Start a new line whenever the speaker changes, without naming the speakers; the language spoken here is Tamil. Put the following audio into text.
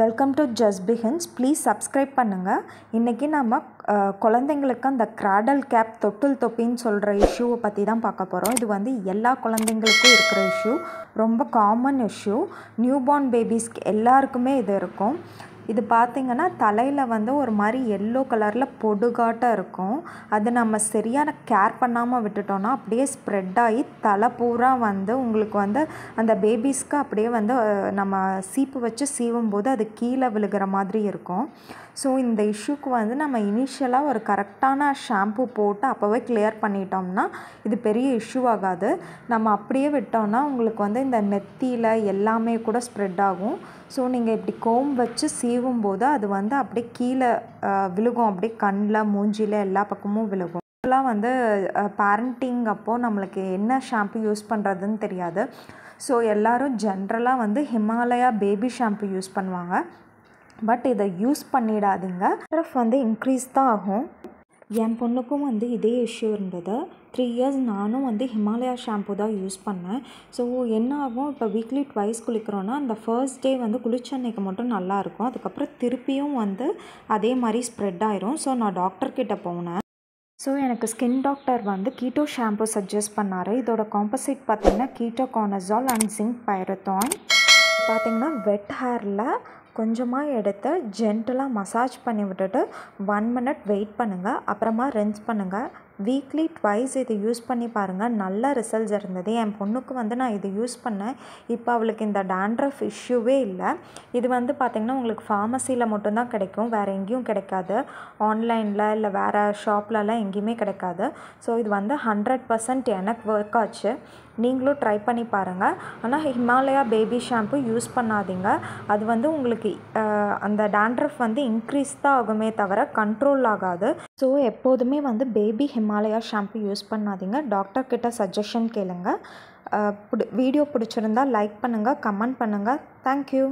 வெல்கம் டு ஜஸ்பிஹன்ஸ் ப்ளீஸ் சப்ஸ்கிரைப் பண்ணுங்கள் இன்றைக்கி நம்ம குழந்தைங்களுக்கு அந்த கிராடல் கேப் தொட்டில் தொப்பின்னு சொல்கிற இஷ்யூவை பற்றி தான் பார்க்க போகிறோம் இது வந்து எல்லா குழந்தைங்களுக்கும் இருக்கிற இஷ்யூ ரொம்ப காமன் இஷ்யூ நியூபார்ன் பேபிஸ்க்கு எல்லாருக்குமே இது இருக்கும் இது பார்த்திங்கன்னா தலையில் வந்து ஒரு மாதிரி எல்லோ கலரில் பொடுகாட்டாக இருக்கும் அது நம்ம சரியான கேர் பண்ணாமல் விட்டுட்டோம்னா அப்படியே ஸ்ப்ரெட் ஆகி தலை பூரா வந்து உங்களுக்கு வந்து அந்த பேபிஸ்க்கு அப்படியே வந்து நம்ம சீப்பு வச்சு சீவும் போது அது கீழே விழுகிற மாதிரி இருக்கும் ஸோ இந்த இஷ்யூக்கு வந்து நம்ம இனிஷியலாக ஒரு கரெக்டான ஷாம்பு போட்டு அப்போவே கிளியர் பண்ணிட்டோம்னா இது பெரிய இஷ்யூ ஆகாது நம்ம அப்படியே விட்டோம்னா உங்களுக்கு வந்து இந்த நெத்தியில் எல்லாமே கூட ஸ்ப்ரெட் ஆகும் ஸோ நீங்கள் இப்படி கோம் வச்சு சீ சீவும் போது அது வந்து அப்படியே கீழே விழுகும் அப்படியே கண்ணில் மூஞ்சியில் எல்லா பக்கமும் விழுகும் இப்போலாம் வந்து பேரண்டிங் அப்போது நம்மளுக்கு என்ன ஷாம்பு யூஸ் பண்ணுறதுன்னு தெரியாது ஸோ எல்லோரும் ஜென்ரலாக வந்து ஹிமாலயா பேபி ஷாம்பு யூஸ் பண்ணுவாங்க பட் இதை யூஸ் பண்ணிடாதீங்க ரஃப் வந்து இன்க்ரீஸ் தான் ஆகும் என் பொண்ணுக்கும் வந்து இதே இஷ்யூ இருந்தது த்ரீ இயர்ஸ் நானும் வந்து ஹிமாலயா ஷாம்பு தான் யூஸ் பண்ணேன் ஸோ என்ன ஆகும் இப்போ வீக்லி ட்வைஸ் குளிக்கிறோன்னா அந்த ஃபர்ஸ்ட் டே வந்து குளிச்சன்னைக்கு மட்டும் நல்லாயிருக்கும் அதுக்கப்புறம் திருப்பியும் வந்து அதே மாதிரி ஸ்ப்ரெட் ஆயிரும் ஸோ நான் டாக்டர்கிட்ட போனேன் ஸோ எனக்கு ஸ்கின் டாக்டர் வந்து கீட்டோ ஷாம்பு சஜஸ்ட் பண்ணார் இதோட காம்போசிட் பார்த்திங்கன்னா கீட்டோ கானசால் அண்ட் ஜிங்க் பைரத்தான் பார்த்திங்கன்னா வெட் ஹேரில் கொஞ்சமாக எடுத்து ஜென்டலாக மசாஜ் பண்ணி விட்டுட்டு ஒன் மினிட் வெயிட் பண்ணுங்கள் அப்புறமா ரின்ஸ் பண்ணுங்கள் வீக்லி ட்வைஸ் இதை யூஸ் பண்ணி பாருங்கள் நல்ல ரிசல்ட்ஸ் இருந்தது என் பொண்ணுக்கு வந்து நான் இது யூஸ் பண்ணேன் இப்போ அவளுக்கு இந்த டேண்ட்ரஃப் இஷ்யூவே இல்லை இது வந்து பார்த்திங்கன்னா உங்களுக்கு ஃபார்மசியில் மட்டும்தான் கிடைக்கும் வேறு எங்கேயும் கிடைக்காது ஆன்லைனில் இல்லை வேறு ஷாப்லலாம் எங்கேயுமே கிடைக்காது ஸோ இது வந்து ஹண்ட்ரட் பர்சன்ட் எனக்கு ஒர்க் ஆச்சு நீங்களும் ட்ரை பண்ணி பாருங்கள் ஆனால் ஹிமாலயா பேபி ஷாம்பு யூஸ் பண்ணாதீங்க அது வந்து உங்களுக்கு அந்த டேண்ட்ரஃப் வந்து இன்க்ரீஸ் தான் ஆகுமே தவிர கண்ட்ரோல் ஆகாது ஸோ எப்போதுமே வந்து பேபி ஹிமாலயா ஷாம்பு யூஸ் பண்ணாதீங்க டாக்டர்கிட்ட சஜஷன் கேளுங்கள் வீடியோ பிடிச்சிருந்தா லைக் பண்ணுங்கள் கமெண்ட் பண்ணுங்கள் தேங்க்யூ